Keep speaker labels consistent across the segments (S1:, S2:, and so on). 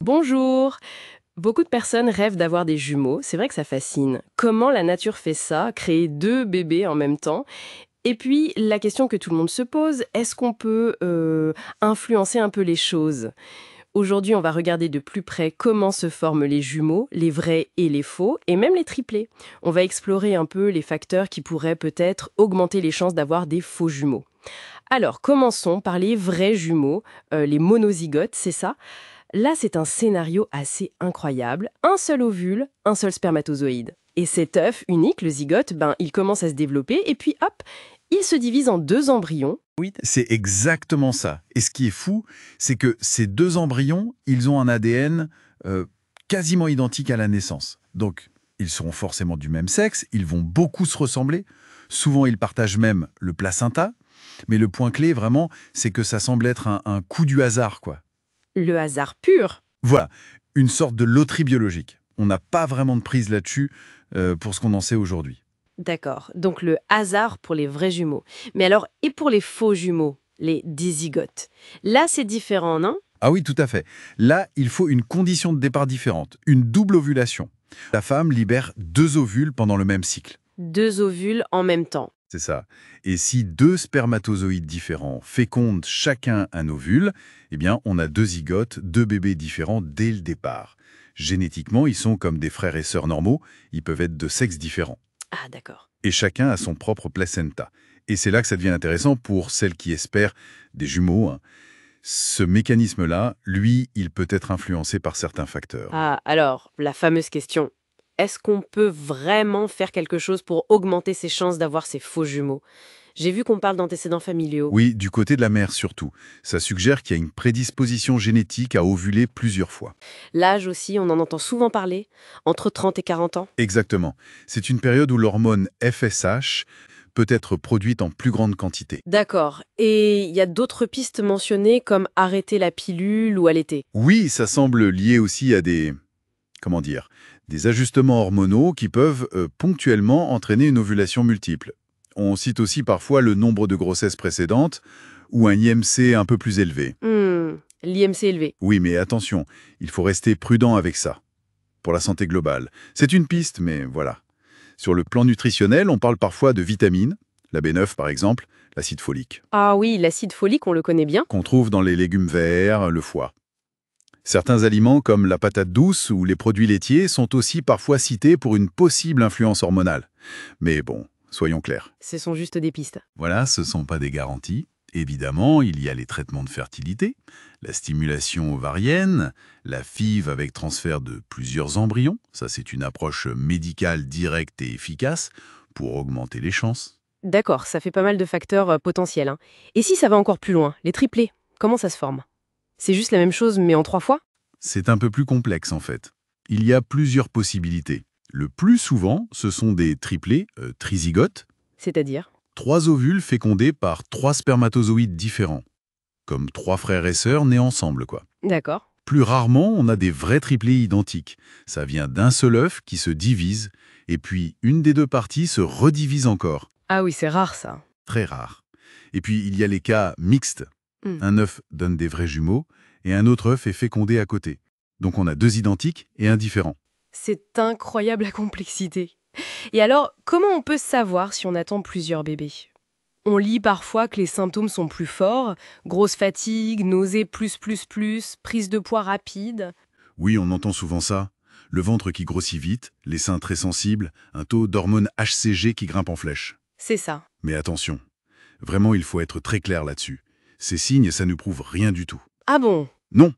S1: Bonjour Beaucoup de personnes rêvent d'avoir des jumeaux, c'est vrai que ça fascine. Comment la nature fait ça, créer deux bébés en même temps Et puis la question que tout le monde se pose, est-ce qu'on peut euh, influencer un peu les choses Aujourd'hui, on va regarder de plus près comment se forment les jumeaux, les vrais et les faux, et même les triplés. On va explorer un peu les facteurs qui pourraient peut-être augmenter les chances d'avoir des faux jumeaux. Alors, commençons par les vrais jumeaux, euh, les monozygotes, c'est ça Là, c'est un scénario assez incroyable. Un seul ovule, un seul spermatozoïde. Et cet œuf unique, le zygote, ben, il commence à se développer et puis hop, il se divise en deux embryons. Oui,
S2: c'est exactement ça. Et ce qui est fou, c'est que ces deux embryons, ils ont un ADN euh, quasiment identique à la naissance. Donc, ils seront forcément du même sexe, ils vont beaucoup se ressembler. Souvent, ils partagent même le placenta. Mais le point clé, vraiment, c'est que ça semble être un coup du hasard, quoi
S1: le hasard pur.
S2: Voilà, une sorte de loterie biologique. On n'a pas vraiment de prise là-dessus euh, pour ce qu'on en sait aujourd'hui.
S1: D'accord, donc le hasard pour les vrais jumeaux. Mais alors, et pour les faux jumeaux, les dizygotes Là, c'est différent, non
S2: Ah oui, tout à fait. Là, il faut une condition de départ différente, une double ovulation. La femme libère deux ovules pendant le même cycle.
S1: Deux ovules en même temps.
S2: C'est ça. Et si deux spermatozoïdes différents fécondent chacun un ovule, eh bien, on a deux zygotes, deux bébés différents dès le départ. Génétiquement, ils sont comme des frères et sœurs normaux, ils peuvent être de sexe différent. Ah, d'accord. Et chacun a son propre placenta. Et c'est là que ça devient intéressant pour celles qui espèrent des jumeaux. Hein. Ce mécanisme-là, lui, il peut être influencé par certains facteurs.
S1: Ah, alors, la fameuse question, est-ce qu'on peut vraiment faire quelque chose pour augmenter ses chances d'avoir ces faux jumeaux j'ai vu qu'on parle d'antécédents familiaux. Oui,
S2: du côté de la mère surtout. Ça suggère qu'il y a une prédisposition génétique à ovuler plusieurs fois.
S1: L'âge aussi, on en entend souvent parler, entre 30 et 40 ans.
S2: Exactement. C'est une période où l'hormone FSH peut être produite en plus grande quantité.
S1: D'accord. Et il y a d'autres pistes mentionnées comme arrêter la pilule ou allaiter.
S2: Oui, ça semble lié aussi à des... comment dire des ajustements hormonaux qui peuvent euh, ponctuellement entraîner une ovulation multiple. On cite aussi parfois le nombre de grossesses précédentes ou un IMC un peu plus élevé.
S1: Hmm, L'IMC élevé.
S2: Oui, mais attention, il faut rester prudent avec ça, pour la santé globale. C'est une piste, mais voilà. Sur le plan nutritionnel, on parle parfois de vitamines, la B9 par exemple, l'acide folique.
S1: Ah oui, l'acide folique, on le connaît bien.
S2: Qu'on trouve dans les légumes verts, le foie. Certains aliments comme la patate douce ou les produits laitiers sont aussi parfois cités pour une possible influence hormonale. Mais bon, soyons clairs.
S1: Ce sont juste des pistes.
S2: Voilà, ce ne sont pas des garanties. Évidemment, il y a les traitements de fertilité, la stimulation ovarienne, la FIV avec transfert de plusieurs embryons. Ça, c'est une approche médicale directe et efficace pour augmenter les chances.
S1: D'accord, ça fait pas mal de facteurs euh, potentiels. Hein. Et si ça va encore plus loin, les triplés, comment ça se forme c'est juste la même chose, mais en trois fois
S2: C'est un peu plus complexe, en fait. Il y a plusieurs possibilités. Le plus souvent, ce sont des triplés, euh, trisigotes. C'est-à-dire Trois ovules fécondés par trois spermatozoïdes différents. Comme trois frères et sœurs nés ensemble, quoi. D'accord. Plus rarement, on a des vrais triplés identiques. Ça vient d'un seul œuf qui se divise, et puis une des deux parties se redivise encore.
S1: Ah oui, c'est rare ça.
S2: Très rare. Et puis, il y a les cas mixtes, Hmm. Un œuf donne des vrais jumeaux et un autre œuf est fécondé à côté. Donc on a deux identiques et un différent.
S1: C'est incroyable la complexité. Et alors, comment on peut savoir si on attend plusieurs bébés On lit parfois que les symptômes sont plus forts, grosse fatigue, nausée plus plus plus, prise de poids rapide.
S2: Oui, on entend souvent ça. Le ventre qui grossit vite, les seins très sensibles, un taux d'hormones HCG qui grimpe en flèche. C'est ça. Mais attention, vraiment il faut être très clair là-dessus. Ces signes, ça ne prouve rien du tout. Ah bon Non.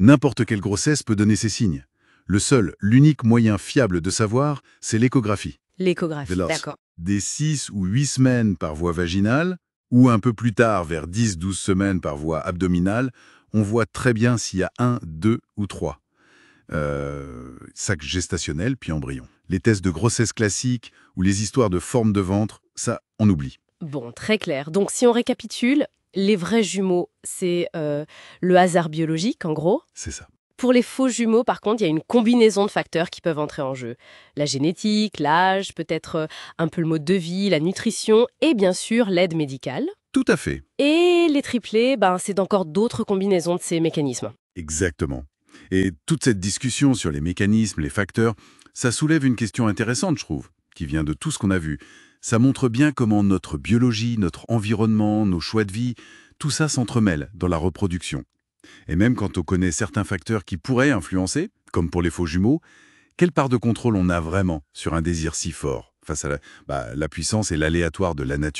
S2: N'importe quelle grossesse peut donner ces signes. Le seul, l'unique moyen fiable de savoir, c'est l'échographie.
S1: L'échographie, d'accord.
S2: Des 6 ou 8 semaines par voie vaginale, ou un peu plus tard, vers 10-12 semaines par voie abdominale, on voit très bien s'il y a 1, 2 ou 3. Euh, sac gestationnel puis embryon. Les tests de grossesse classiques ou les histoires de forme de ventre, ça, on oublie.
S1: Bon, très clair. Donc si on récapitule, les vrais jumeaux, c'est euh, le hasard biologique, en gros. C'est ça. Pour les faux jumeaux, par contre, il y a une combinaison de facteurs qui peuvent entrer en jeu. La génétique, l'âge, peut-être euh, un peu le mode de vie, la nutrition et bien sûr l'aide médicale. Tout à fait. Et les triplés, ben, c'est encore d'autres combinaisons de ces mécanismes.
S2: Exactement. Et toute cette discussion sur les mécanismes, les facteurs, ça soulève une question intéressante, je trouve, qui vient de tout ce qu'on a vu ça montre bien comment notre biologie, notre environnement, nos choix de vie, tout ça s'entremêle dans la reproduction. Et même quand on connaît certains facteurs qui pourraient influencer, comme pour les faux jumeaux, quelle part de contrôle on a vraiment sur un désir si fort face à la, bah, la puissance et l'aléatoire de la nature